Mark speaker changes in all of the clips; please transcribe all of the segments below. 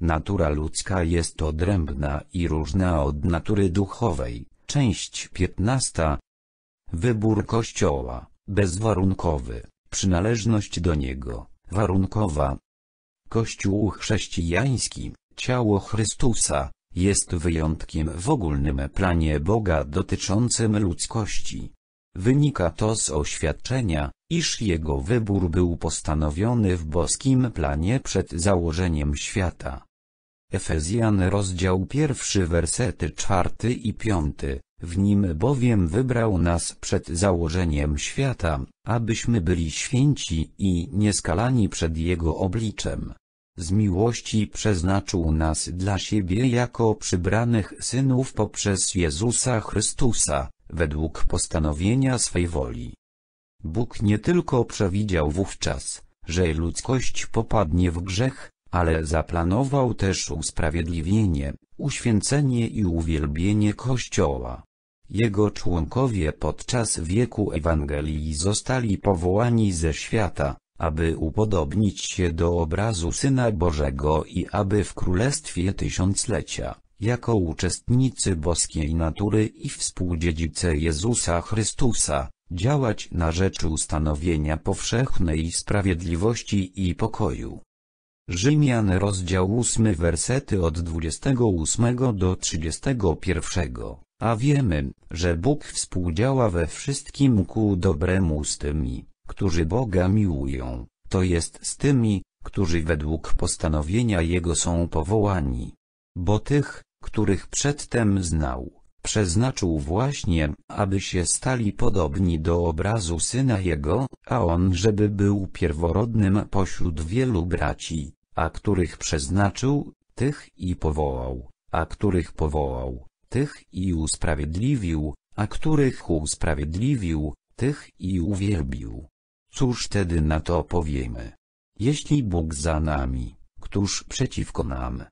Speaker 1: Natura ludzka jest odrębna i różna od natury duchowej. Część 15. Wybór Kościoła, bezwarunkowy, przynależność do niego, warunkowa. Kościół chrześcijański, ciało Chrystusa, jest wyjątkiem w ogólnym planie Boga dotyczącym ludzkości. Wynika to z oświadczenia, iż jego wybór był postanowiony w boskim planie przed założeniem świata. Efezjan rozdział pierwszy wersety czwarty i piąty, w nim bowiem wybrał nas przed założeniem świata, abyśmy byli święci i nieskalani przed Jego obliczem. Z miłości przeznaczył nas dla siebie jako przybranych synów poprzez Jezusa Chrystusa, według postanowienia swej woli. Bóg nie tylko przewidział wówczas, że ludzkość popadnie w grzech, ale zaplanował też usprawiedliwienie, uświęcenie i uwielbienie Kościoła. Jego członkowie podczas wieku Ewangelii zostali powołani ze świata, aby upodobnić się do obrazu Syna Bożego i aby w Królestwie Tysiąclecia, jako uczestnicy boskiej natury i współdziedzice Jezusa Chrystusa, działać na rzecz ustanowienia powszechnej sprawiedliwości i pokoju. Rzymian rozdział 8 wersety od 28 do 31, a wiemy, że Bóg współdziała we wszystkim ku dobremu z tymi, którzy Boga miłują, to jest z tymi, którzy według postanowienia Jego są powołani. Bo tych, których przedtem znał, przeznaczył właśnie, aby się stali podobni do obrazu Syna Jego, a On żeby był pierworodnym pośród wielu braci a których przeznaczył, tych i powołał, a których powołał, tych i usprawiedliwił, a których usprawiedliwił, tych i uwielbił. Cóż wtedy na to powiemy? Jeśli Bóg za nami, któż przeciwko nam?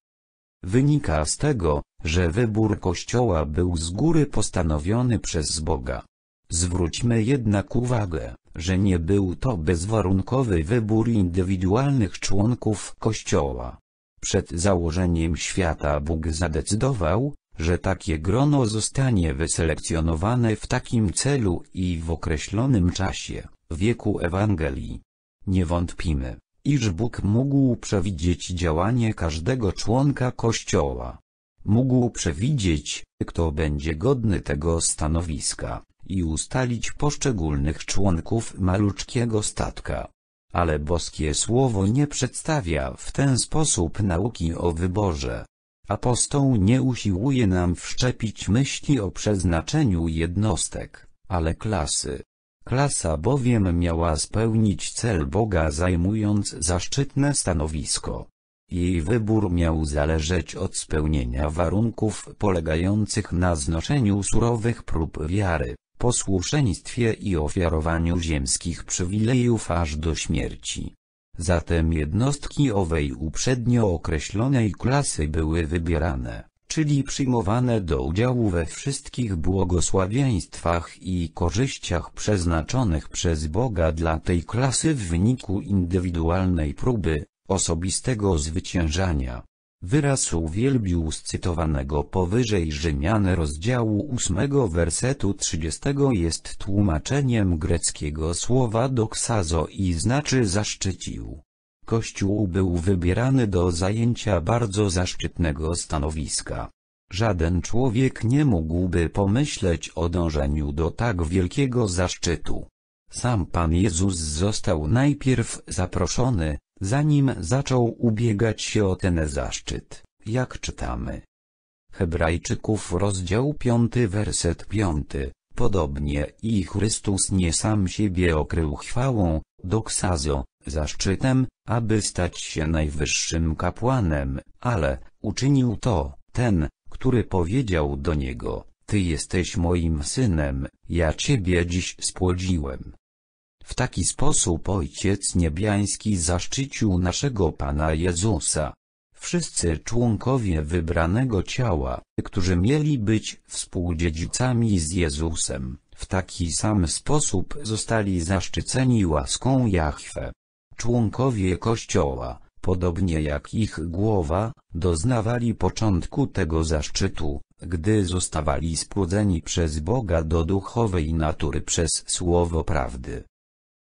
Speaker 1: Wynika z tego, że wybór Kościoła był z góry postanowiony przez Boga. Zwróćmy jednak uwagę, że nie był to bezwarunkowy wybór indywidualnych członków Kościoła. Przed założeniem świata Bóg zadecydował, że takie grono zostanie wyselekcjonowane w takim celu i w określonym czasie, wieku Ewangelii. Nie wątpimy, iż Bóg mógł przewidzieć działanie każdego członka Kościoła. Mógł przewidzieć, kto będzie godny tego stanowiska, i ustalić poszczególnych członków maluczkiego statka. Ale boskie słowo nie przedstawia w ten sposób nauki o wyborze. Apostoł nie usiłuje nam wszczepić myśli o przeznaczeniu jednostek, ale klasy. Klasa bowiem miała spełnić cel Boga zajmując zaszczytne stanowisko. Jej wybór miał zależeć od spełnienia warunków polegających na znoszeniu surowych prób wiary posłuszeństwie i ofiarowaniu ziemskich przywilejów aż do śmierci. Zatem jednostki owej uprzednio określonej klasy były wybierane, czyli przyjmowane do udziału we wszystkich błogosławieństwach i korzyściach przeznaczonych przez Boga dla tej klasy w wyniku indywidualnej próby, osobistego zwyciężania. Wyraz uwielbił z cytowanego powyżej Rzymian rozdziału 8 wersetu 30 jest tłumaczeniem greckiego słowa doksazo i znaczy zaszczycił. Kościół był wybierany do zajęcia bardzo zaszczytnego stanowiska. Żaden człowiek nie mógłby pomyśleć o dążeniu do tak wielkiego zaszczytu. Sam Pan Jezus został najpierw zaproszony, zanim zaczął ubiegać się o ten zaszczyt, jak czytamy. Hebrajczyków rozdział 5 werset 5, podobnie i Chrystus nie sam siebie okrył chwałą, doksazo, zaszczytem, aby stać się najwyższym kapłanem, ale, uczynił to, ten, który powiedział do niego, Ty jesteś moim synem, ja Ciebie dziś spłodziłem. W taki sposób Ojciec Niebiański zaszczycił naszego Pana Jezusa. Wszyscy członkowie wybranego ciała, którzy mieli być współdziedzicami z Jezusem, w taki sam sposób zostali zaszczyceni łaską Jahwe. Członkowie Kościoła, podobnie jak ich głowa, doznawali początku tego zaszczytu, gdy zostawali spłodzeni przez Boga do duchowej natury przez słowo prawdy.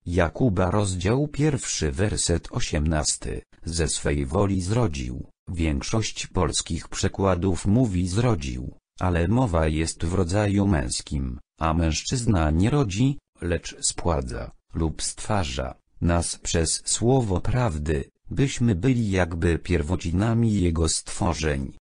Speaker 1: Jakuba rozdział pierwszy werset osiemnasty, ze swej woli zrodził. Większość polskich przekładów mówi zrodził, ale mowa jest w rodzaju męskim, a mężczyzna nie rodzi, lecz spładza, lub stwarza, nas przez słowo prawdy, byśmy byli jakby pierwocinami jego stworzeń.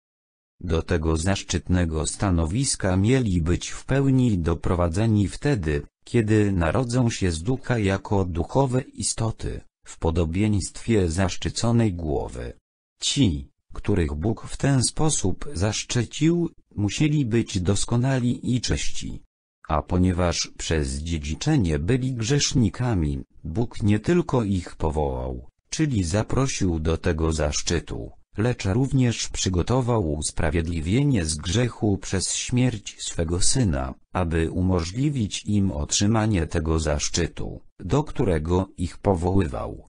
Speaker 1: Do tego zaszczytnego stanowiska mieli być w pełni doprowadzeni wtedy, kiedy narodzą się z ducha jako duchowe istoty, w podobieństwie zaszczyconej głowy. Ci, których Bóg w ten sposób zaszczycił, musieli być doskonali i czyści. A ponieważ przez dziedziczenie byli grzesznikami, Bóg nie tylko ich powołał, czyli zaprosił do tego zaszczytu, lecz również przygotował usprawiedliwienie z grzechu przez śmierć swego Syna, aby umożliwić im otrzymanie tego zaszczytu, do którego ich powoływał.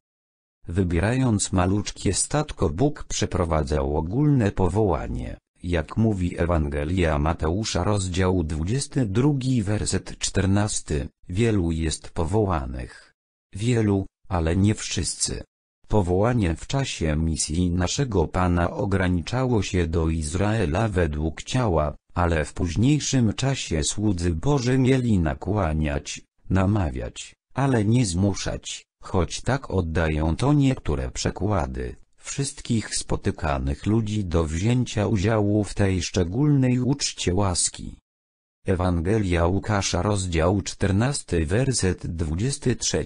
Speaker 1: Wybierając maluczkie statko Bóg przeprowadzał ogólne powołanie, jak mówi Ewangelia Mateusza rozdział 22 werset 14, wielu jest powołanych. Wielu, ale nie wszyscy. Powołanie w czasie misji naszego Pana ograniczało się do Izraela według ciała, ale w późniejszym czasie słudzy Boży mieli nakłaniać, namawiać, ale nie zmuszać, choć tak oddają to niektóre przekłady, wszystkich spotykanych ludzi do wzięcia udziału w tej szczególnej uczcie łaski. Ewangelia Łukasza rozdział 14 werset 23,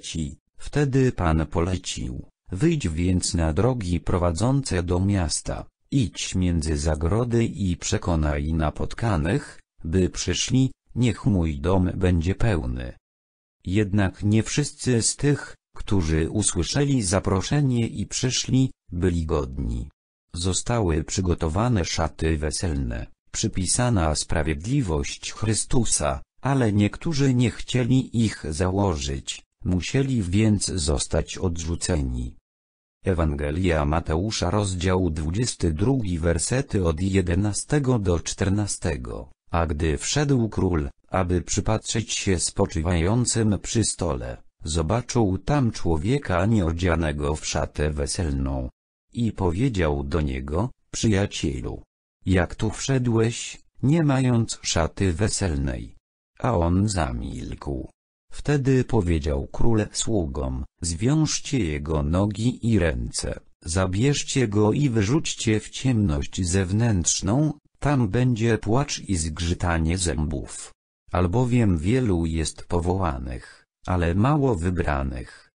Speaker 1: wtedy Pan polecił Wyjdź więc na drogi prowadzące do miasta, idź między zagrody i przekonaj napotkanych, by przyszli, niech mój dom będzie pełny. Jednak nie wszyscy z tych, którzy usłyszeli zaproszenie i przyszli, byli godni. Zostały przygotowane szaty weselne, przypisana sprawiedliwość Chrystusa, ale niektórzy nie chcieli ich założyć, musieli więc zostać odrzuceni. Ewangelia Mateusza rozdział 22 wersety od 11 do 14. A gdy wszedł król, aby przypatrzeć się spoczywającym przy stole, zobaczył tam człowieka nieodzianego w szatę weselną. I powiedział do niego, przyjacielu, jak tu wszedłeś, nie mając szaty weselnej? A on zamilkł. Wtedy powiedział król sługom, zwiążcie jego nogi i ręce, zabierzcie go i wyrzućcie w ciemność zewnętrzną, tam będzie płacz i zgrzytanie zębów. Albowiem wielu jest powołanych, ale mało wybranych.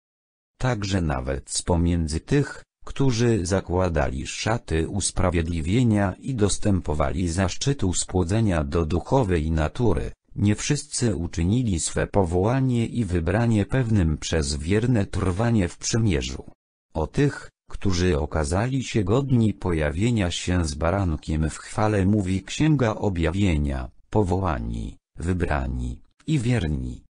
Speaker 1: Także nawet z pomiędzy tych, którzy zakładali szaty usprawiedliwienia i dostępowali zaszczytu spłodzenia do duchowej natury, nie wszyscy uczynili swe powołanie i wybranie pewnym przez wierne trwanie w przymierzu. O tych, którzy okazali się godni pojawienia się z barankiem w chwale mówi Księga Objawienia, powołani, wybrani i wierni.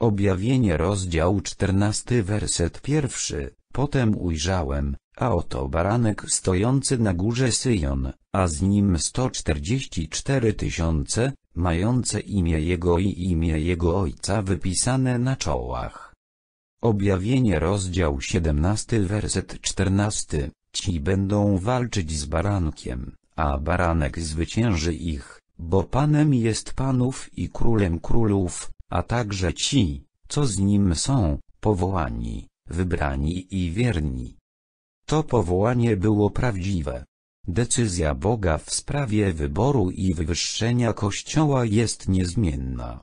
Speaker 1: Objawienie rozdział 14 werset pierwszy, potem ujrzałem, a oto baranek stojący na górze Syjon, a z nim 144 tysiące, mające imię jego i imię jego ojca wypisane na czołach. Objawienie rozdział 17 werset 14, ci będą walczyć z barankiem, a baranek zwycięży ich, bo panem jest panów i królem królów, a także ci, co z nim są, powołani, wybrani i wierni. To powołanie było prawdziwe. Decyzja Boga w sprawie wyboru i wywyższenia Kościoła jest niezmienna.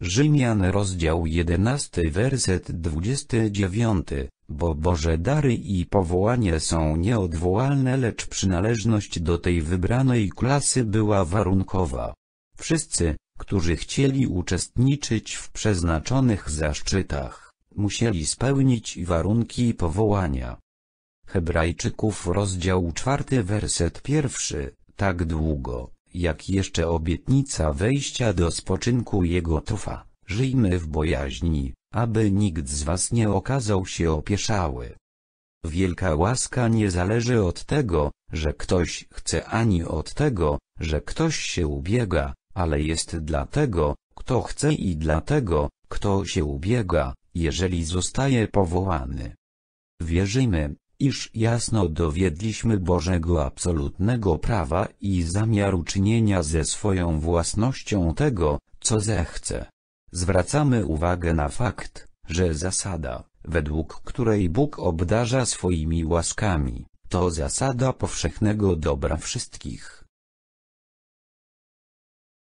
Speaker 1: Rzymian rozdział 11 werset 29, bo Boże dary i powołanie są nieodwołalne lecz przynależność do tej wybranej klasy była warunkowa. Wszyscy, którzy chcieli uczestniczyć w przeznaczonych zaszczytach, musieli spełnić warunki powołania. Hebrajczyków rozdział czwarty werset pierwszy, tak długo, jak jeszcze obietnica wejścia do spoczynku Jego trwa, żyjmy w bojaźni, aby nikt z was nie okazał się opieszały. Wielka łaska nie zależy od tego, że ktoś chce ani od tego, że ktoś się ubiega, ale jest dla tego, kto chce i dla tego, kto się ubiega, jeżeli zostaje powołany. Wierzymy, iż jasno dowiedliśmy Bożego absolutnego prawa i zamiaru czynienia ze swoją własnością tego, co zechce. Zwracamy uwagę na fakt, że zasada, według której Bóg obdarza swoimi łaskami, to zasada powszechnego dobra wszystkich